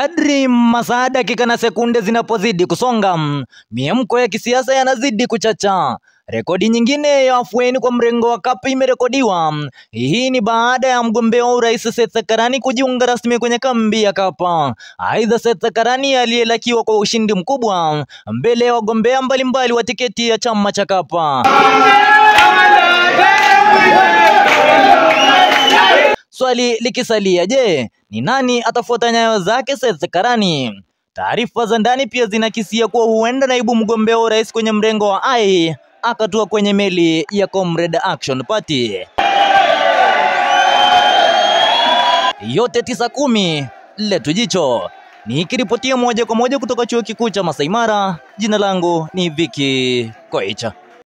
Kadri masaa dakika na sekunde zinapozidi kusonga, miemko ya kisiasa yanazidi kuchacha. Rekodi nyingine ya afueni kwa mrengo wa CUP imerekodiwa. Hii ni baada ya mgombea wa urais Seth Karani kujiunga rasmi kwenye kambi ya CUP. Aidha, Seth Karani aliyelakiwa kwa ushindi mkubwa mbele ya wagombea mbalimbali wa tiketi ya chama cha CUP. swali likisalia, je, ni nani atafuata nyayo zake Seth Karani? Taarifa za ndani pia zinakisia kuwa huenda naibu mgombea wa urais kwenye mrengo wa AI akatua kwenye meli ya Comrade Action Party. Yote tisa kumi, letu jicho. Nikiripotia moja kwa moja kutoka chuo kikuu cha Masai Mara, jina langu ni Viki Koicha.